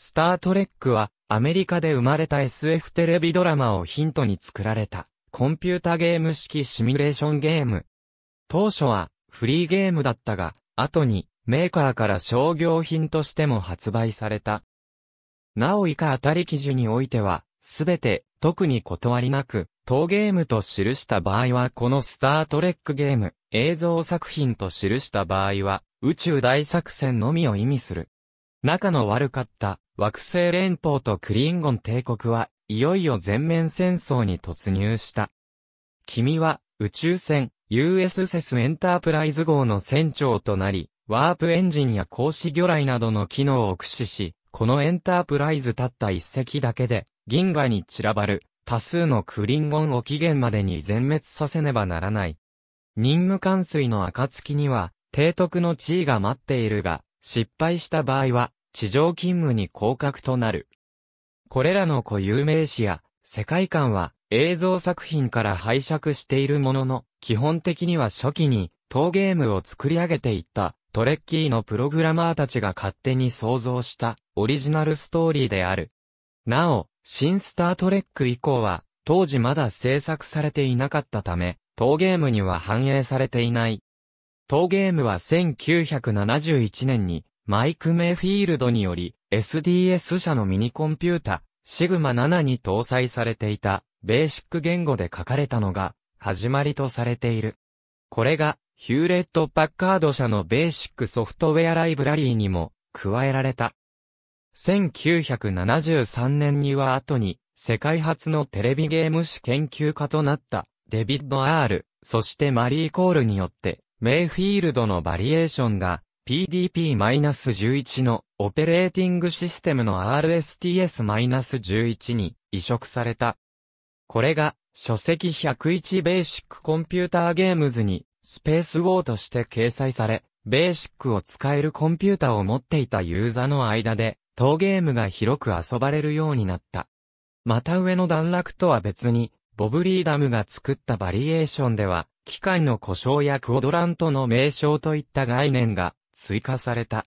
スタートレックはアメリカで生まれた SF テレビドラマをヒントに作られたコンピュータゲーム式シミュレーションゲーム。当初はフリーゲームだったが、後にメーカーから商業品としても発売された。なお以下当たり記事においては、すべて特に断りなく、当ゲームと記した場合はこのスタートレックゲーム、映像作品と記した場合は、宇宙大作戦のみを意味する。仲の悪かった惑星連邦とクリンゴン帝国は、いよいよ全面戦争に突入した。君は、宇宙船、USS セスエンタープライズ号の船長となり、ワープエンジンや格子魚雷などの機能を駆使し、このエンタープライズたった一隻だけで、銀河に散らばる、多数のクリンゴンを起源までに全滅させねばならない。任務完遂の暁には、提督の地位が待っているが、失敗した場合は、地上勤務に降格となる。これらの固有名詞や世界観は映像作品から拝借しているものの、基本的には初期に当ゲームを作り上げていったトレッキーのプログラマーたちが勝手に想像したオリジナルストーリーである。なお、新スタートレック以降は当時まだ制作されていなかったため、当ゲームには反映されていない。当ゲームは1971年にマイク・メイフィールドにより、SDS 社のミニコンピュータ、シグマ7に搭載されていた、ベーシック言語で書かれたのが、始まりとされている。これが、ヒューレット・パッカード社のベーシックソフトウェアライブラリーにも、加えられた。1973年には後に、世界初のテレビゲーム史研究家となった、デビッド・アール、そしてマリー・コールによって、メイフィールドのバリエーションが、PDP-11 のオペレーティングシステムの RSTS-11 に移植された。これが書籍101ベーシックコンピューターゲームズにスペースウォーとして掲載され、ベーシックを使えるコンピュータを持っていたユーザーの間で、当ゲームが広く遊ばれるようになった。また上の段落とは別に、ボブリーダムが作ったバリエーションでは、機械の故障やクオドラントの名称といった概念が追加された。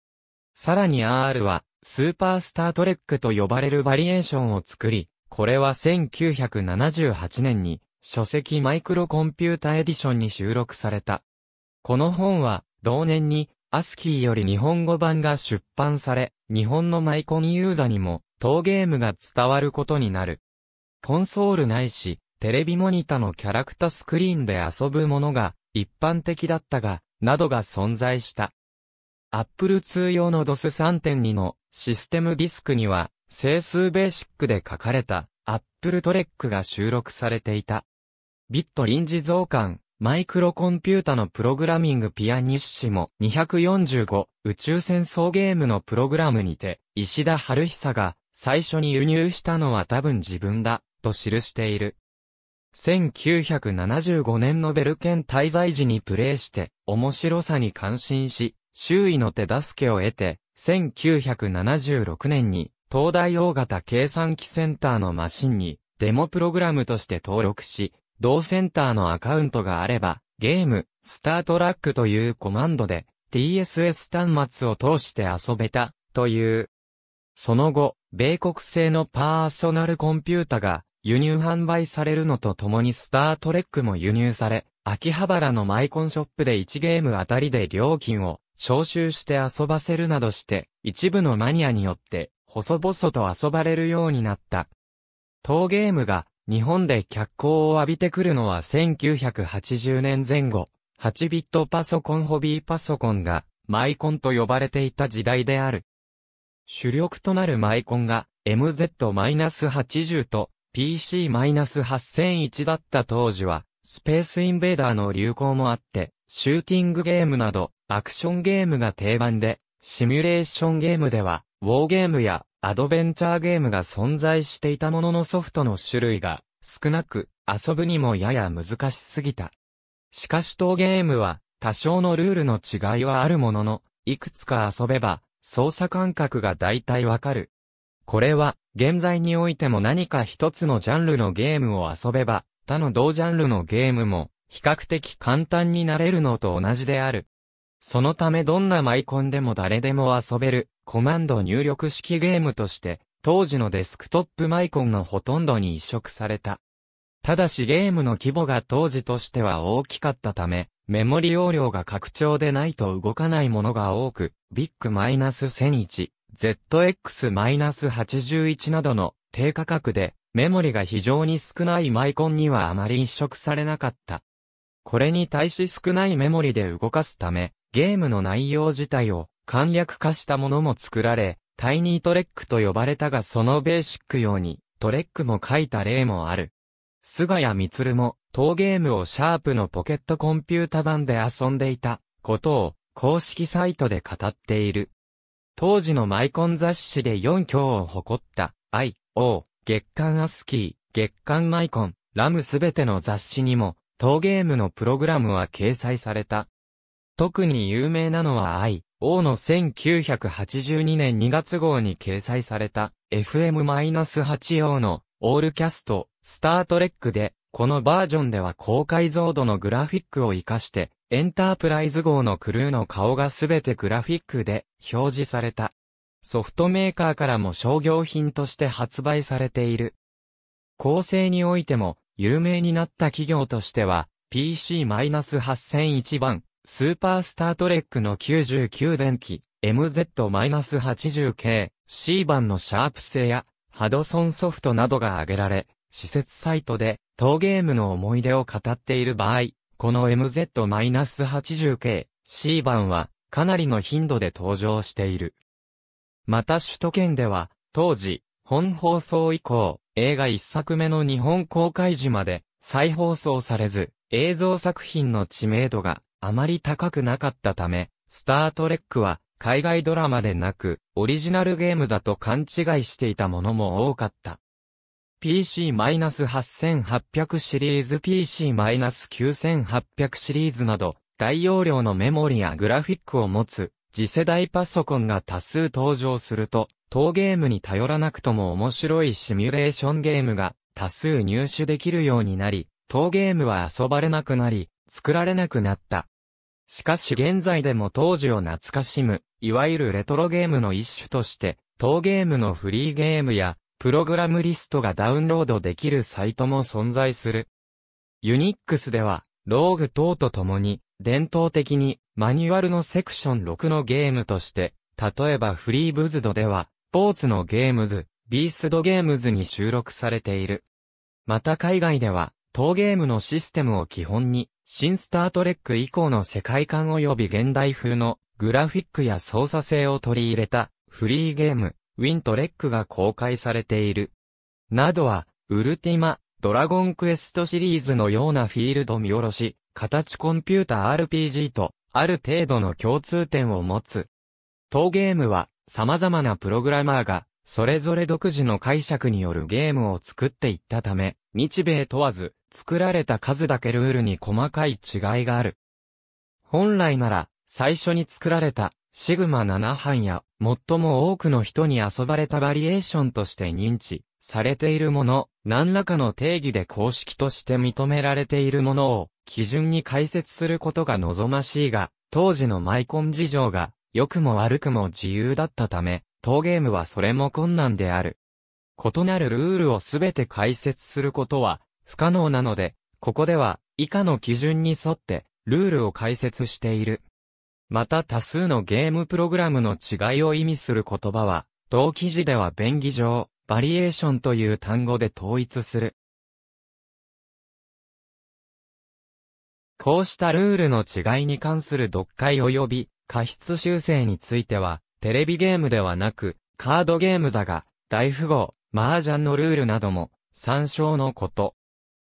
さらに R は、スーパースタートレックと呼ばれるバリエーションを作り、これは1978年に、書籍マイクロコンピュータエディションに収録された。この本は、同年に、アスキーより日本語版が出版され、日本のマイコンユーザにも、当ゲームが伝わることになる。コンソールないし、テレビモニタのキャラクタスクリーンで遊ぶものが、一般的だったが、などが存在した。Apple 2用の DOS3.2 のシステムディスクには、整数ベーシックで書かれた Apple トレックが収録されていた。ビット臨時増刊、マイクロコンピュータのプログラミングピアニッシモ245宇宙戦争ゲームのプログラムにて、石田春久が最初に輸入したのは多分自分だ、と記している。1975年のベルケン滞在時にプレイして、面白さに感心し、周囲の手助けを得て、1976年に、東大大型計算機センターのマシンに、デモプログラムとして登録し、同センターのアカウントがあれば、ゲーム、スタートラックというコマンドで、TSS 端末を通して遊べた、という。その後、米国製のパーソナルコンピュータが輸入販売されるのとともにスタートレックも輸入され、秋葉原のマイコンショップで1ゲームあたりで料金を招集して遊ばせるなどして、一部のマニアによって、細々と遊ばれるようになった。当ゲームが日本で脚光を浴びてくるのは1980年前後、8ビットパソコンホビーパソコンがマイコンと呼ばれていた時代である。主力となるマイコンが MZ-80 と PC-8001 だった当時は、スペースインベーダーの流行もあって、シューティングゲームなど、アクションゲームが定番で、シミュレーションゲームでは、ウォーゲームやアドベンチャーゲームが存在していたもののソフトの種類が少なく、遊ぶにもやや難しすぎた。しかし当ゲームは、多少のルールの違いはあるものの、いくつか遊べば、操作感覚が大体わかる。これは、現在においても何か一つのジャンルのゲームを遊べば、他の同ジャンルのゲームも、比較的簡単になれるのと同じである。そのためどんなマイコンでも誰でも遊べる、コマンド入力式ゲームとして、当時のデスクトップマイコンのほとんどに移植された。ただしゲームの規模が当時としては大きかったため、メモリ容量が拡張でないと動かないものが多く、ビッグ -1001、ZX-81 などの低価格で、メモリが非常に少ないマイコンにはあまり移植されなかった。これに対し少ないメモリで動かすため、ゲームの内容自体を簡略化したものも作られ、タイニートレックと呼ばれたがそのベーシック用にトレックも書いた例もある。菅谷光も当ゲームをシャープのポケットコンピュータ版で遊んでいたことを公式サイトで語っている。当時のマイコン雑誌で4強を誇った I.O. 月刊アスキー、月刊マイコン、ラムすべての雑誌にも当ゲームのプログラムは掲載された。特に有名なのは愛、王の1982年2月号に掲載された FM-8 王のオールキャスト、スタートレックで、このバージョンでは高解像度のグラフィックを活かして、エンタープライズ号のクルーの顔がすべてグラフィックで表示された。ソフトメーカーからも商業品として発売されている。構成においても、有名になった企業としては、PC-8001 番、スーパースタートレックの99電気 MZ-80 k C 版のシャープ製やハドソンソフトなどが挙げられ、施設サイトで当ゲームの思い出を語っている場合、この MZ-80 k C 版はかなりの頻度で登場している。また首都圏では、当時、本放送以降、映画一作目の日本公開時まで、再放送されず、映像作品の知名度があまり高くなかったため、スタートレックは海外ドラマでなく、オリジナルゲームだと勘違いしていたものも多かった。PC-8800 シリーズ PC-9800 シリーズなど、大容量のメモリやグラフィックを持つ、次世代パソコンが多数登場すると、当ゲームに頼らなくとも面白いシミュレーションゲームが多数入手できるようになり、当ゲームは遊ばれなくなり、作られなくなった。しかし現在でも当時を懐かしむ、いわゆるレトロゲームの一種として、当ゲームのフリーゲームや、プログラムリストがダウンロードできるサイトも存在する。ユニックスでは、ローグ等とともに、伝統的にマニュアルのセクション6のゲームとして、例えばフリーブズドでは、ポーツのゲームズ、ビースドゲームズに収録されている。また海外では、当ゲームのシステムを基本に、新スタートレック以降の世界観及び現代風のグラフィックや操作性を取り入れたフリーゲーム、ウィントレックが公開されている。などは、ウルティマ、ドラゴンクエストシリーズのようなフィールド見下ろし、形コンピュータ RPG と、ある程度の共通点を持つ。当ゲームは、様々なプログラマーが、それぞれ独自の解釈によるゲームを作っていったため、日米問わず、作られた数だけルールに細かい違いがある。本来なら、最初に作られた、シグマ7班や、最も多くの人に遊ばれたバリエーションとして認知されているもの、何らかの定義で公式として認められているものを、基準に解説することが望ましいが、当時のマイコン事情が、良くも悪くも自由だったため、当ゲームはそれも困難である。異なるルールをすべて解説することは不可能なので、ここでは以下の基準に沿ってルールを解説している。また多数のゲームプログラムの違いを意味する言葉は、同記事では便宜上、バリエーションという単語で統一する。こうしたルールの違いに関する読解及び過失修正については、テレビゲームではなく、カードゲームだが、大富豪、麻雀のルールなども参照のこと。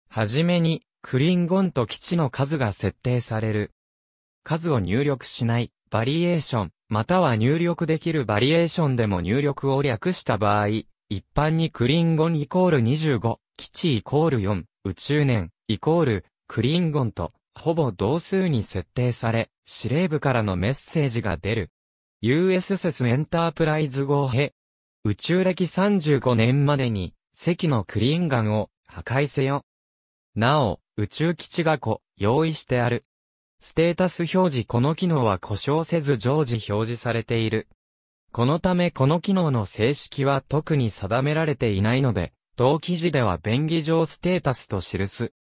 はじめに、クリンゴンと基地の数が設定される。数を入力しない、バリエーション、または入力できるバリエーションでも入力を略した場合、一般にクリンゴンイコール25、基地イコール4、宇宙年、イコール、クリンゴンと、ほぼ同数に設定され、司令部からのメッセージが出る。USS エンタープライズ号へ、宇宙歴35年までに、石のクリーンガンを破壊せよ。なお、宇宙基地がこ、用意してある。ステータス表示この機能は故障せず常時表示されている。このためこの機能の正式は特に定められていないので、同記事では便宜上ステータスと記す。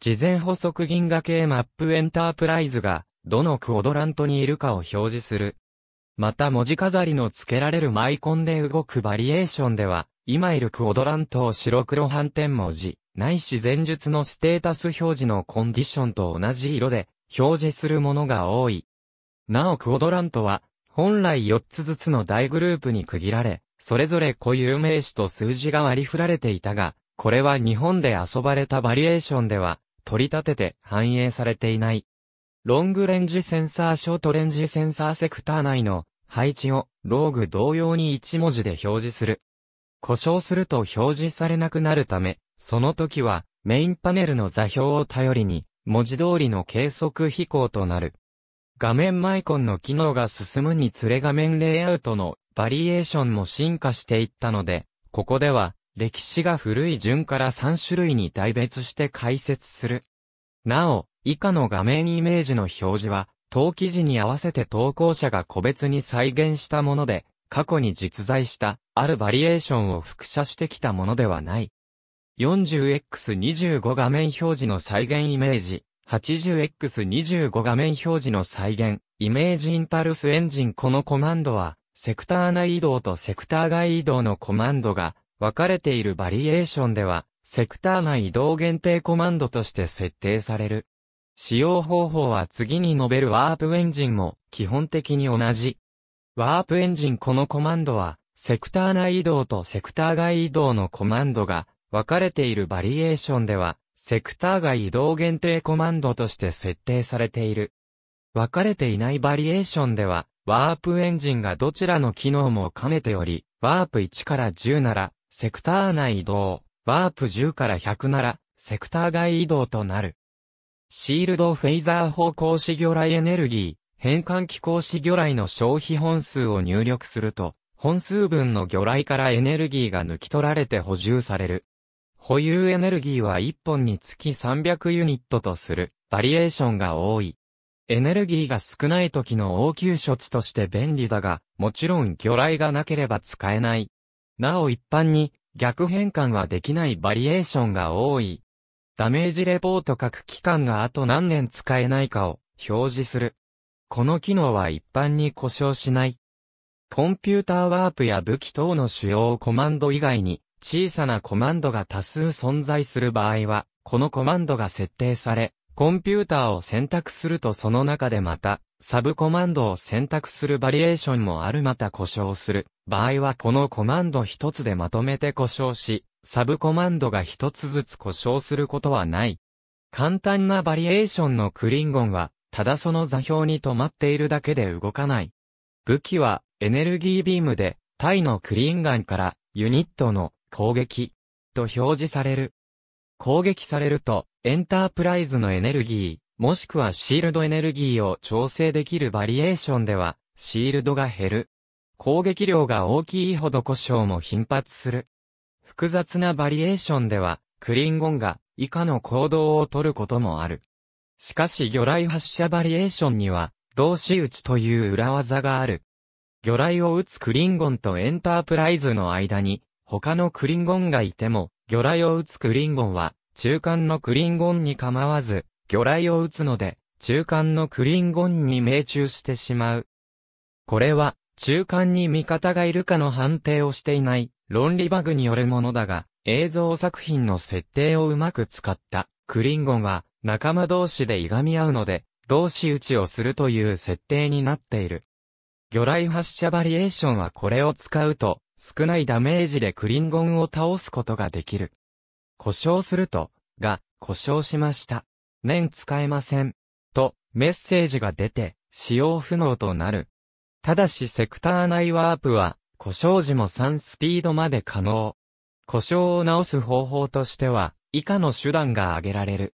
事前補足銀河系マップエンタープライズが、どのクオドラントにいるかを表示する。また文字飾りの付けられるマイコンで動くバリエーションでは、今いるクオドラントを白黒反転文字、ないし前述のステータス表示のコンディションと同じ色で表示するものが多い。なおクオドラントは、本来4つずつの大グループに区切られ、それぞれ固有名詞と数字が割り振られていたが、これは日本で遊ばれたバリエーションでは、取り立てて反映されていない。ロングレンジセンサーショートレンジセンサーセクター内の配置をローグ同様に1文字で表示する。故障すると表示されなくなるため、その時はメインパネルの座標を頼りに文字通りの計測飛行となる。画面マイコンの機能が進むにつれ画面レイアウトのバリエーションも進化していったので、ここでは歴史が古い順から3種類に大別して解説する。なお、以下の画面イメージの表示は、当記事に合わせて投稿者が個別に再現したもので、過去に実在した、あるバリエーションを複写してきたものではない。40x25 画面表示の再現イメージ、80x25 画面表示の再現、イメージインパルスエンジンこのコマンドは、セクター内移動とセクター外移動のコマンドが、分かれているバリエーションでは、セクター内移動限定コマンドとして設定される。使用方法は次に述べるワープエンジンも基本的に同じ。ワープエンジンこのコマンドは、セクター内移動とセクター外移動のコマンドが分かれているバリエーションでは、セクター外移動限定コマンドとして設定されている。分かれていないバリエーションでは、ワープエンジンがどちらの機能も兼ねており、ワープ1から10なら、セクター内移動、ワープ10から100なら、セクター外移動となる。シールドフェイザー方向子魚雷エネルギー、変換機構子魚雷の消費本数を入力すると、本数分の魚雷からエネルギーが抜き取られて補充される。保有エネルギーは1本につき300ユニットとする、バリエーションが多い。エネルギーが少ない時の応急処置として便利だが、もちろん魚雷がなければ使えない。なお一般に、逆変換はできないバリエーションが多い。ダメージレポート書く期間があと何年使えないかを表示する。この機能は一般に故障しない。コンピューターワープや武器等の主要コマンド以外に小さなコマンドが多数存在する場合は、このコマンドが設定され、コンピューターを選択するとその中でまたサブコマンドを選択するバリエーションもあるまた故障する場合はこのコマンド一つでまとめて故障し、サブコマンドが一つずつ故障することはない。簡単なバリエーションのクリンゴンは、ただその座標に止まっているだけで動かない。武器はエネルギービームで、タイのクリンガンからユニットの攻撃と表示される。攻撃されるとエンタープライズのエネルギー、もしくはシールドエネルギーを調整できるバリエーションでは、シールドが減る。攻撃量が大きいほど故障も頻発する。複雑なバリエーションでは、クリンゴンが以下の行動をとることもある。しかし魚雷発射バリエーションには、動詞打ちという裏技がある。魚雷を撃つクリンゴンとエンタープライズの間に、他のクリンゴンがいても、魚雷を撃つクリンゴンは、中間のクリンゴンに構わず、魚雷を撃つので、中間のクリンゴンに命中してしまう。これは、中間に味方がいるかの判定をしていない論理バグによるものだが、映像作品の設定をうまく使ったクリンゴンは仲間同士でいがみ合うので、同士打ちをするという設定になっている。魚雷発射バリエーションはこれを使うと、少ないダメージでクリンゴンを倒すことができる。故障すると、が、故障しました。年使えません。と、メッセージが出て、使用不能となる。ただしセクター内ワープは、故障時も3スピードまで可能。故障を直す方法としては、以下の手段が挙げられる。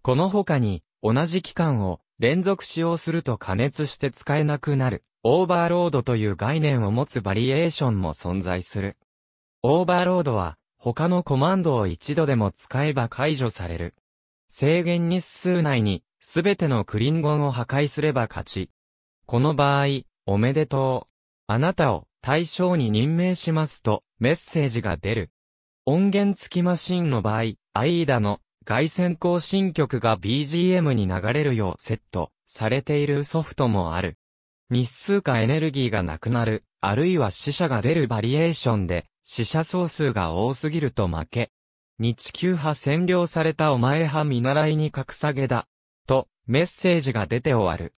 この他に、同じ期間を連続使用すると加熱して使えなくなる、オーバーロードという概念を持つバリエーションも存在する。オーバーロードは、他のコマンドを一度でも使えば解除される。制限日数内に、すべてのクリンゴンを破壊すれば勝ち。この場合、おめでとう。あなたを対象に任命しますとメッセージが出る。音源付きマシンの場合、アイーダの外線更新曲が BGM に流れるようセットされているソフトもある。日数かエネルギーがなくなる、あるいは死者が出るバリエーションで死者総数が多すぎると負け日球派占領されたお前派見習いに格下げだ。と、メッセージが出て終わる。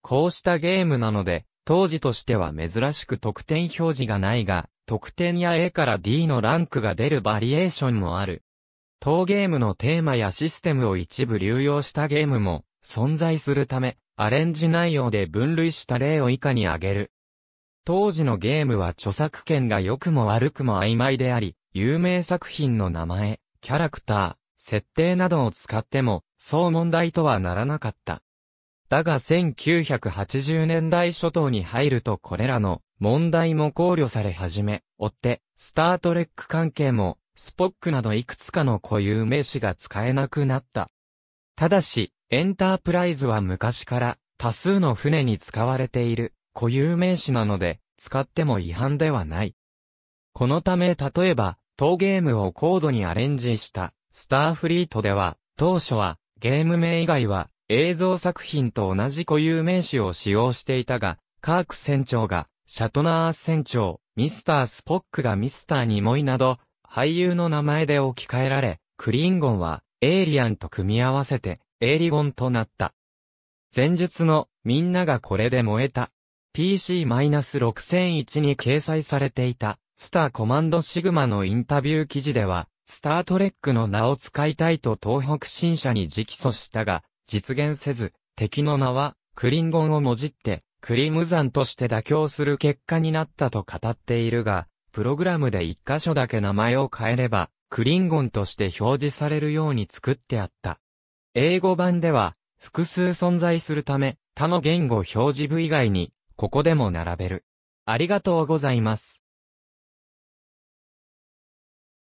こうしたゲームなので、当時としては珍しく得点表示がないが、得点や A から D のランクが出るバリエーションもある。当ゲームのテーマやシステムを一部流用したゲームも存在するため、アレンジ内容で分類した例を以下に挙げる。当時のゲームは著作権が良くも悪くも曖昧であり、有名作品の名前、キャラクター、設定などを使っても、そう問題とはならなかった。だが1980年代初頭に入るとこれらの問題も考慮され始め、追って、スタートレック関係も、スポックなどいくつかの固有名詞が使えなくなった。ただし、エンタープライズは昔から多数の船に使われている固有名詞なので、使っても違反ではない。このため例えば、当ゲームを高度にアレンジしたスターフリートでは、当初はゲーム名以外は映像作品と同じ固有名詞を使用していたが、カーク船長がシャトナー船長、ミスター・スポックがミスター・ニモイなど、俳優の名前で置き換えられ、クリンゴンはエイリアンと組み合わせてエイリゴンとなった。前述のみんながこれで燃えた PC-6001 に掲載されていたスターコマンドシグマのインタビュー記事では、スタートレックの名を使いたいと東北新社に直訴したが、実現せず、敵の名は、クリンゴンをもじって、クリムザンとして妥協する結果になったと語っているが、プログラムで一箇所だけ名前を変えれば、クリンゴンとして表示されるように作ってあった。英語版では、複数存在するため、他の言語表示部以外に、ここでも並べる。ありがとうございます。